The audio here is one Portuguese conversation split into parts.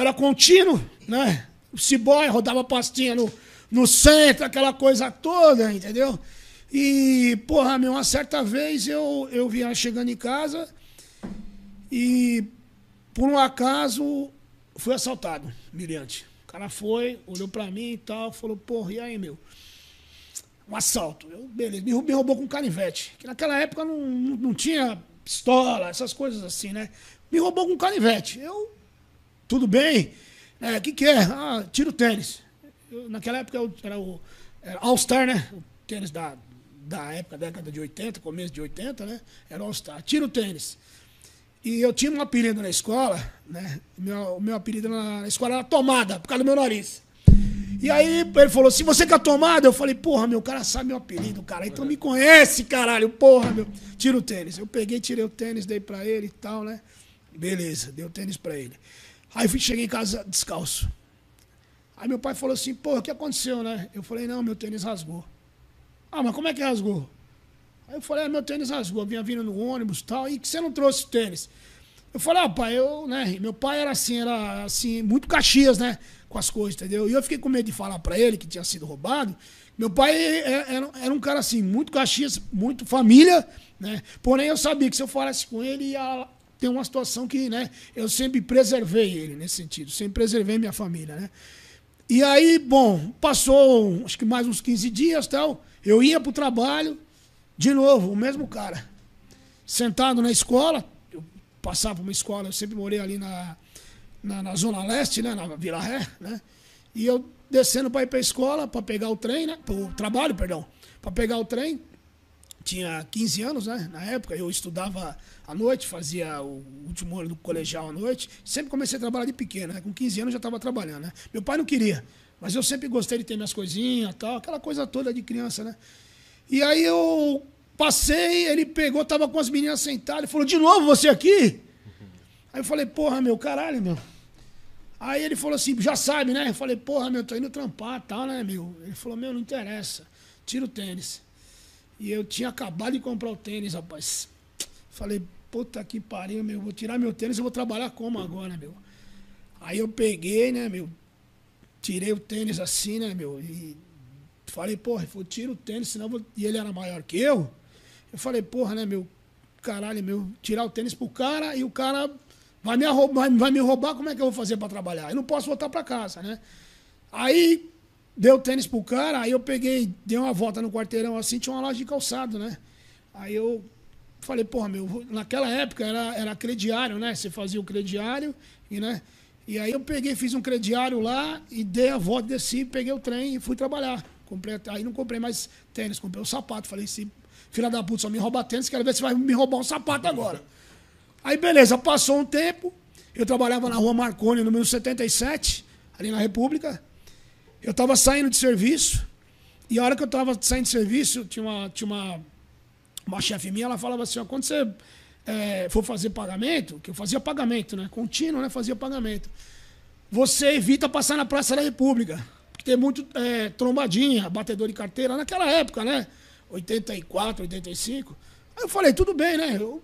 era contínuo, né? O Ciboy rodava pastinha no, no centro, aquela coisa toda, entendeu? E, porra, meu, uma certa vez eu, eu vinha chegando em casa e, por um acaso, fui assaltado, brilhante. O cara foi, olhou pra mim e tal, falou, porra, e aí, meu? Um assalto. Eu, beleza, me, me roubou com canivete. Que naquela época não, não, não tinha pistola, essas coisas assim, né? Me roubou com canivete. Eu tudo bem? O é, que, que é? Ah, tira o tênis. Eu, naquela época era o All-Star, né? O tênis da, da época, década de 80, começo de 80, né? Era All-Star. Tira o tênis. E eu tinha um apelido na escola, né? O meu, meu apelido na escola era Tomada, por causa do meu nariz. E aí ele falou, se você quer tomada, eu falei, porra, meu cara sabe meu apelido, cara. Então me conhece, caralho, porra, meu. Tira o tênis. Eu peguei, tirei o tênis, dei pra ele e tal, né? Beleza, dei o tênis pra ele. Aí fui, cheguei em casa descalço. Aí meu pai falou assim, pô, o que aconteceu, né? Eu falei, não, meu tênis rasgou. Ah, mas como é que rasgou? Aí eu falei, ah, meu tênis rasgou, vinha vindo no ônibus e tal, e que você não trouxe o tênis? Eu falei, ah, pai, eu, né? Meu pai era assim, era assim, muito caxias, né? Com as coisas, entendeu? E eu fiquei com medo de falar para ele que tinha sido roubado. Meu pai era, era um cara assim, muito caxias, muito família, né? Porém, eu sabia que se eu falasse com ele, ia tem uma situação que, né, eu sempre preservei ele nesse sentido, sempre preservei minha família, né? E aí, bom, passou acho que mais uns 15 dias tal, eu ia pro trabalho, de novo, o mesmo cara, sentado na escola, eu passava uma escola, eu sempre morei ali na, na, na Zona Leste, né, na Vila Ré, né? E eu descendo para ir para a escola, para pegar o trem, né? Para o trabalho, perdão, para pegar o trem tinha 15 anos, né? Na época, eu estudava à noite, fazia o último ano do colegial à noite. Sempre comecei a trabalhar de pequeno, né? Com 15 anos já estava trabalhando, né? Meu pai não queria, mas eu sempre gostei de ter minhas coisinhas tal, aquela coisa toda de criança, né? E aí eu passei, ele pegou, tava com as meninas sentadas, ele falou, de novo você aqui? Aí eu falei, porra, meu, caralho, meu. Aí ele falou assim, já sabe, né? Eu falei, porra, meu, tô indo trampar tal, né, meu? Ele falou, meu, não interessa, tira o tênis. E eu tinha acabado de comprar o tênis, rapaz. Falei, puta que pariu, meu. Vou tirar meu tênis e vou trabalhar como agora, meu? Aí eu peguei, né, meu? Tirei o tênis assim, né, meu? E falei, porra, eu tiro o tênis, senão vou... E ele era maior que eu. Eu falei, porra, né, meu? Caralho, meu. Tirar o tênis pro cara e o cara vai me, arrobar, vai me roubar, como é que eu vou fazer para trabalhar? Eu não posso voltar para casa, né? Aí Deu tênis pro cara, aí eu peguei, dei uma volta no quarteirão assim, tinha uma loja de calçado, né? Aí eu falei, porra, meu, naquela época era, era crediário, né? Você fazia o crediário e, né? E aí eu peguei, fiz um crediário lá e dei a volta, desci, peguei o trem e fui trabalhar. Comprei, aí não comprei mais tênis, comprei o um sapato. Falei, se filha da puta só me rouba tênis, quero ver se vai me roubar um sapato agora. Aí beleza, passou um tempo, eu trabalhava na rua Marconi, número 77, ali na República. Eu estava saindo de serviço, e a hora que eu estava saindo de serviço, tinha uma, tinha uma, uma chefe minha, ela falava assim: quando você é, for fazer pagamento, que eu fazia pagamento, né? Contínuo, né? Fazia pagamento. Você evita passar na Praça da República, porque tem muito é, trombadinha, batedor de carteira, naquela época, né? 84, 85. Aí eu falei: tudo bem, né? Eu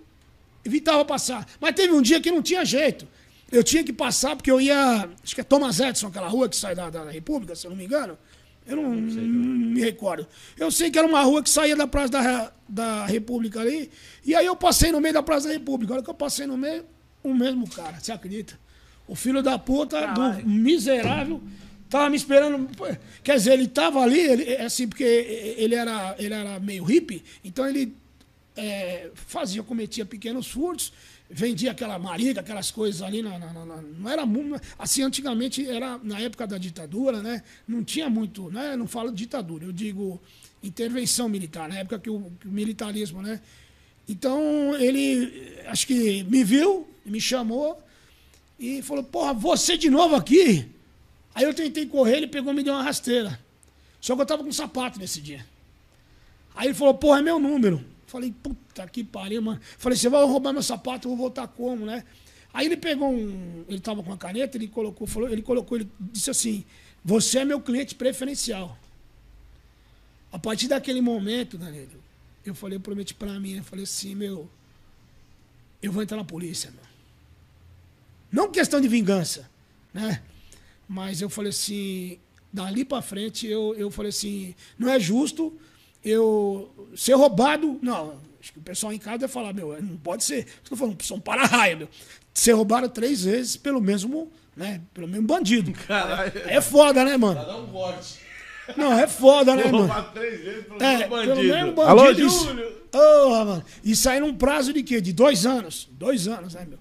evitava passar. Mas teve um dia que não tinha jeito. Eu tinha que passar, porque eu ia. Acho que é Thomas Edison, aquela rua que sai da, da República, se eu não me engano. Eu não, não, me recordo. Eu sei que era uma rua que saía da Praça da, da República ali. E aí eu passei no meio da Praça da República. A hora que eu passei no meio, o mesmo cara, você acredita? O filho da puta, Caralho. do miserável, tava me esperando. Quer dizer, ele tava ali, ele, é assim, porque ele era, ele era meio hippie, então ele é, fazia, cometia pequenos furtos vendia aquela mariga, aquelas coisas ali. Na, na, na, não era muito. É, assim, antigamente era na época da ditadura, né? Não tinha muito. Né? Não falo ditadura, eu digo intervenção militar, na época que o, que o militarismo, né? Então ele acho que me viu, me chamou e falou: Porra, você de novo aqui? Aí eu tentei correr, ele pegou e me deu uma rasteira. Só que eu tava com sapato nesse dia. Aí ele falou: Porra, é meu número. Falei, puta que pariu, mano. Falei, você vai roubar meu sapato, eu vou voltar como, né? Aí ele pegou um. Ele tava com uma caneta, ele colocou, falou, ele colocou, ele disse assim: Você é meu cliente preferencial. A partir daquele momento, Danilo, eu falei, eu prometi pra mim, eu falei assim, meu, eu vou entrar na polícia, mano. Não questão de vingança, né? Mas eu falei assim, dali pra frente, eu, eu falei assim, não é justo eu ser roubado, não. Acho que o pessoal em casa vai falar, meu, é, não pode ser. Estou falando, são para-raio, meu. Ser roubado três vezes pelo mesmo, né? Pelo mesmo bandido. Caralho. É, foda, né, mano? Dá um corte. Não, é foda, né, mano? Três vezes pelo, é, mesmo bandido. pelo mesmo bandido. Alô, isso, Júlio! Oh, mano. e sair num prazo de quê? De dois anos. Dois anos, né, meu?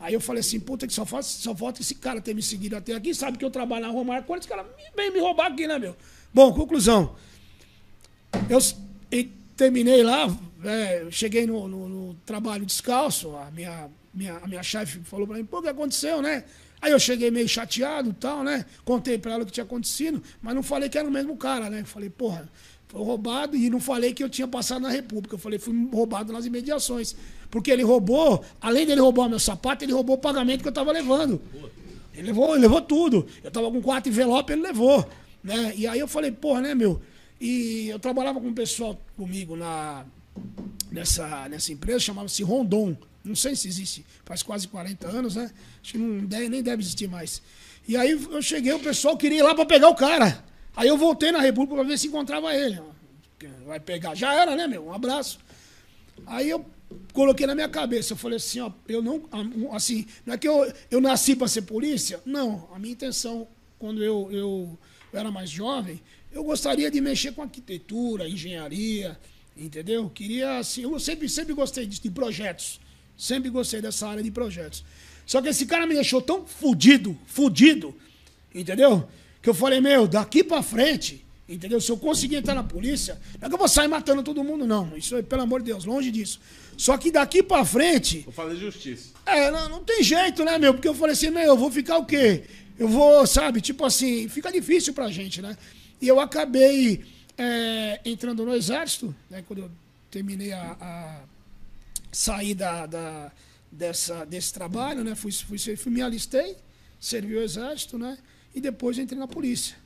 Aí eu falei assim, puta que só, faz, só falta esse cara ter me seguido até aqui, sabe que eu trabalho na Romário Cortes, esse cara vem me roubar aqui, né, meu? Bom, conclusão. Eu terminei lá, é, cheguei no, no, no, trabalho descalço, a minha, minha, a minha chefe falou para mim, pô, o que aconteceu, né? Aí eu cheguei meio chateado e tal, né? Contei para ela o que tinha acontecido, mas não falei que era o mesmo cara, né? Falei, porra, foi roubado e não falei que eu tinha passado na República. Eu falei, fui roubado nas imediações. Porque ele roubou, além dele roubar meu sapato, ele roubou o pagamento que eu estava levando. Ele levou, ele levou tudo. Eu tava com quatro envelopes, ele levou. Né? E aí eu falei, porra, né, meu? E eu trabalhava com um pessoal comigo na, nessa, nessa empresa, chamava-se Rondon. Não sei se existe, faz quase 40 anos, né? Acho que não deve, nem deve existir mais. E aí eu cheguei, o pessoal queria ir lá para pegar o cara. Aí eu voltei na República para ver se encontrava ele. Vai pegar. Já era, né, meu? Um abraço. Aí eu coloquei na minha cabeça, eu falei assim, ó, eu não, assim, não é que eu, eu nasci para ser polícia? Não, a minha intenção quando eu, eu, era mais jovem, eu gostaria de mexer com arquitetura, engenharia, entendeu? Queria, assim, eu sempre, sempre gostei disso, de projetos. Sempre gostei dessa área de projetos. Só que esse cara me deixou tão fudido, fudido, entendeu? Que eu falei, meu, daqui pra frente, entendeu? Se eu conseguir entrar na polícia, não é que eu vou sair matando todo mundo, não. Isso é, pelo amor de Deus, longe disso. Só que daqui pra frente. Vou fazer justiça. É, não, não tem jeito, né, meu? Porque eu falei assim, meu, eu vou ficar o quê? Eu vou, sabe, tipo assim, fica difícil pra gente, né? E eu acabei é, entrando no exército, né? Quando eu terminei a, a sair da, da, dessa, desse trabalho, né? Fui, fui, fui, me alistei, servi o exército, né? E depois entrei na polícia.